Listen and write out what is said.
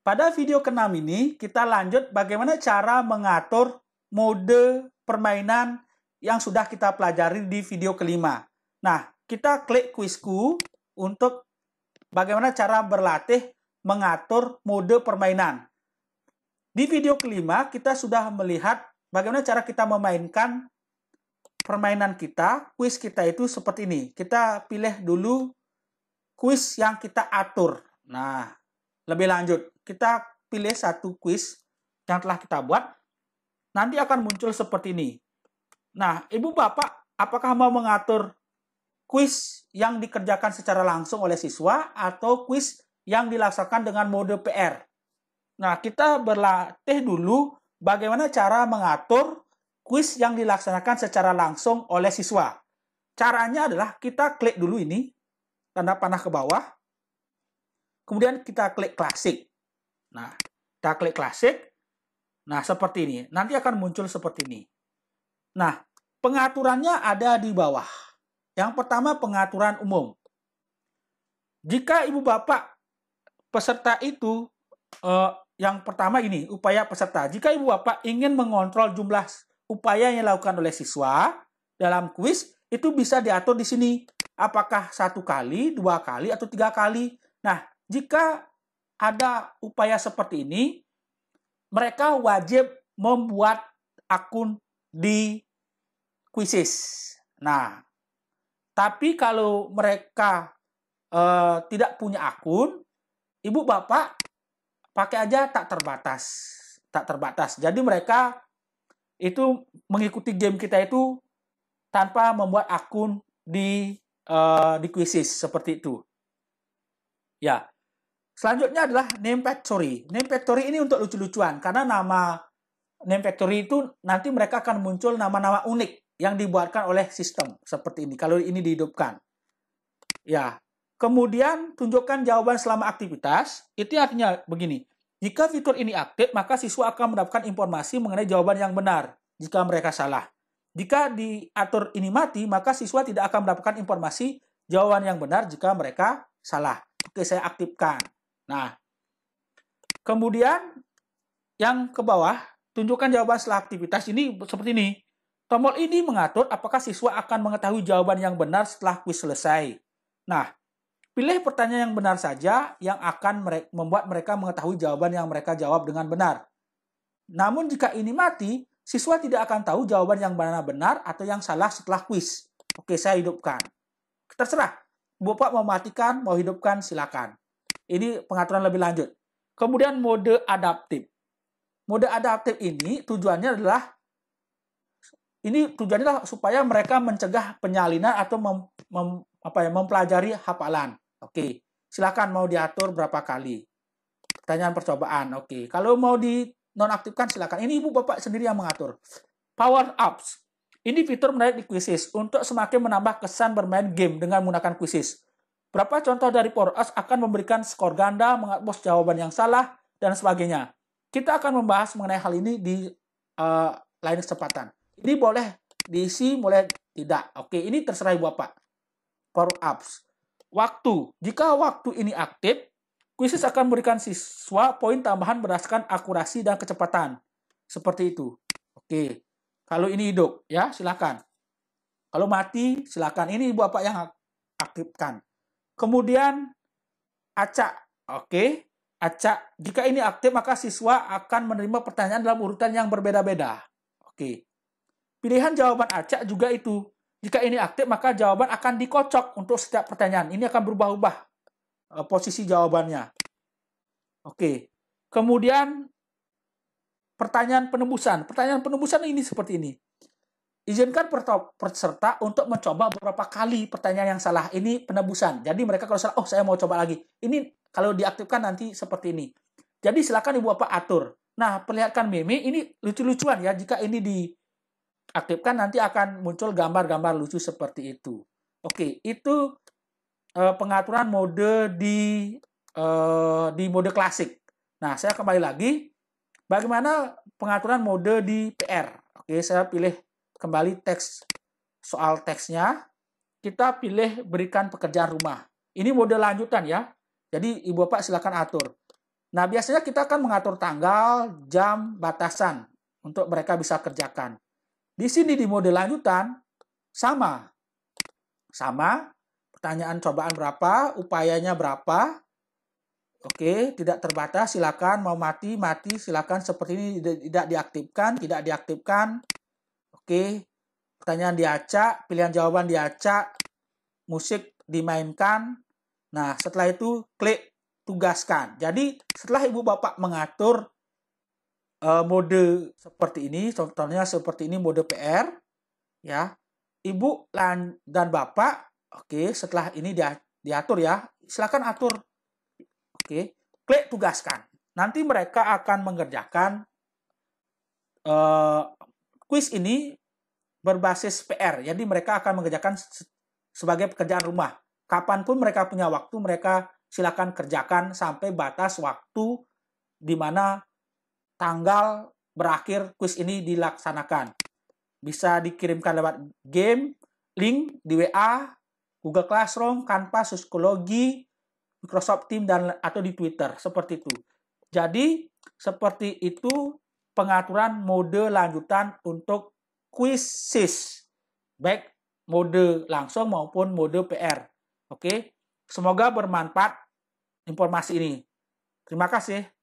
Pada video ke-6 ini, kita lanjut bagaimana cara mengatur mode permainan yang sudah kita pelajari di video kelima. Nah, kita klik quizku untuk bagaimana cara berlatih mengatur mode permainan. Di video kelima, kita sudah melihat bagaimana cara kita memainkan permainan kita, quiz kita itu seperti ini. Kita pilih dulu quiz yang kita atur. Nah, lebih lanjut kita pilih satu quiz yang telah kita buat, nanti akan muncul seperti ini. Nah, Ibu Bapak, apakah mau mengatur quiz yang dikerjakan secara langsung oleh siswa atau quiz yang dilaksanakan dengan mode PR? Nah, kita berlatih dulu bagaimana cara mengatur quiz yang dilaksanakan secara langsung oleh siswa. Caranya adalah kita klik dulu ini, tanda panah ke bawah, kemudian kita klik klasik. Nah, kita klik klasik. Nah, seperti ini. Nanti akan muncul seperti ini. Nah, pengaturannya ada di bawah. Yang pertama pengaturan umum. Jika ibu bapak peserta itu eh, yang pertama ini upaya peserta. Jika ibu bapak ingin mengontrol jumlah upaya yang dilakukan oleh siswa dalam kuis itu bisa diatur di sini. Apakah satu kali, dua kali, atau tiga kali? Nah, jika ada upaya seperti ini, mereka wajib membuat akun di Quizzes. Nah, tapi kalau mereka eh, tidak punya akun, ibu bapak pakai aja tak terbatas, tak terbatas. Jadi mereka itu mengikuti game kita itu tanpa membuat akun di eh, di Quizzes seperti itu. Ya, Selanjutnya adalah name factory. Name factory ini untuk lucu-lucuan karena nama name factory itu nanti mereka akan muncul nama-nama unik yang dibuatkan oleh sistem seperti ini kalau ini dihidupkan. Ya. Kemudian tunjukkan jawaban selama aktivitas. Itu artinya begini. Jika fitur ini aktif, maka siswa akan mendapatkan informasi mengenai jawaban yang benar jika mereka salah. Jika diatur ini mati, maka siswa tidak akan mendapatkan informasi jawaban yang benar jika mereka salah. Oke, saya aktifkan. Nah, kemudian yang ke bawah, tunjukkan jawaban setelah aktivitas ini seperti ini. Tombol ini mengatur apakah siswa akan mengetahui jawaban yang benar setelah kuis selesai. Nah, pilih pertanyaan yang benar saja yang akan membuat mereka mengetahui jawaban yang mereka jawab dengan benar. Namun jika ini mati, siswa tidak akan tahu jawaban yang benar benar atau yang salah setelah kuis. Oke, saya hidupkan. Terserah. Bapak mau matikan, mau hidupkan, silakan. Ini pengaturan lebih lanjut. Kemudian mode adaptif. Mode adaptif ini tujuannya adalah ini tujuannya adalah supaya mereka mencegah penyalinan atau mem, mem, apa ya, mempelajari hafalan. Oke, silakan mau diatur berapa kali. Pertanyaan percobaan. Oke, kalau mau di nonaktifkan silakan. Ini ibu bapak sendiri yang mengatur. Power ups. Ini fitur menarik di kuisis untuk semakin menambah kesan bermain game dengan menggunakan kuisis. Berapa contoh dari Poros akan memberikan skor ganda, menghapus jawaban yang salah, dan sebagainya. Kita akan membahas mengenai hal ini di uh, lain kesempatan. Ini boleh diisi, boleh tidak. Oke, ini terserah Ibu Bapak. Power ups. Waktu. Jika waktu ini aktif, kuisis akan memberikan siswa poin tambahan berdasarkan akurasi dan kecepatan. Seperti itu. Oke. Kalau ini hidup, ya silakan. Kalau mati, silakan. Ini Ibu Bapak yang aktifkan. Kemudian acak. Oke, acak. Jika ini aktif, maka siswa akan menerima pertanyaan dalam urutan yang berbeda-beda. Oke. Pilihan jawaban acak juga itu. Jika ini aktif, maka jawaban akan dikocok untuk setiap pertanyaan. Ini akan berubah-ubah eh, posisi jawabannya. Oke. Kemudian pertanyaan penembusan. Pertanyaan penembusan ini seperti ini. Izinkan peserta untuk mencoba beberapa kali pertanyaan yang salah. Ini penebusan. Jadi mereka kalau salah, oh saya mau coba lagi. Ini kalau diaktifkan nanti seperti ini. Jadi silakan ibu bapak atur. Nah, perlihatkan meme ini lucu-lucuan ya. Jika ini diaktifkan nanti akan muncul gambar-gambar lucu seperti itu. Oke, itu eh, pengaturan mode di eh, di mode klasik. Nah, saya kembali lagi bagaimana pengaturan mode di PR. Oke, saya pilih kembali teks soal teksnya, kita pilih berikan pekerjaan rumah. Ini mode lanjutan ya. Jadi ibu bapak silakan atur. Nah biasanya kita akan mengatur tanggal, jam, batasan untuk mereka bisa kerjakan. Di sini di mode lanjutan sama. Sama, pertanyaan cobaan berapa, upayanya berapa. Oke, tidak terbatas, silakan mau mati, mati, silakan seperti ini tidak diaktifkan, tidak diaktifkan. Oke, pertanyaan diacak, pilihan jawaban diacak, musik dimainkan. Nah, setelah itu klik tugaskan. Jadi, setelah ibu bapak mengatur uh, mode seperti ini, contohnya seperti ini mode PR, ya, ibu dan bapak, oke, setelah ini dia, diatur ya, silakan atur, oke, klik tugaskan. Nanti mereka akan mengerjakan uh, eh, quiz ini berbasis PR. Jadi mereka akan mengerjakan sebagai pekerjaan rumah. Kapanpun mereka punya waktu, mereka silakan kerjakan sampai batas waktu di mana tanggal berakhir kuis ini dilaksanakan. Bisa dikirimkan lewat game, link di WA, Google Classroom, Canvas, Psikologi, Microsoft Team dan atau di Twitter seperti itu. Jadi seperti itu pengaturan mode lanjutan untuk kuisis baik mode langsung maupun mode PR. Oke, semoga bermanfaat informasi ini. Terima kasih.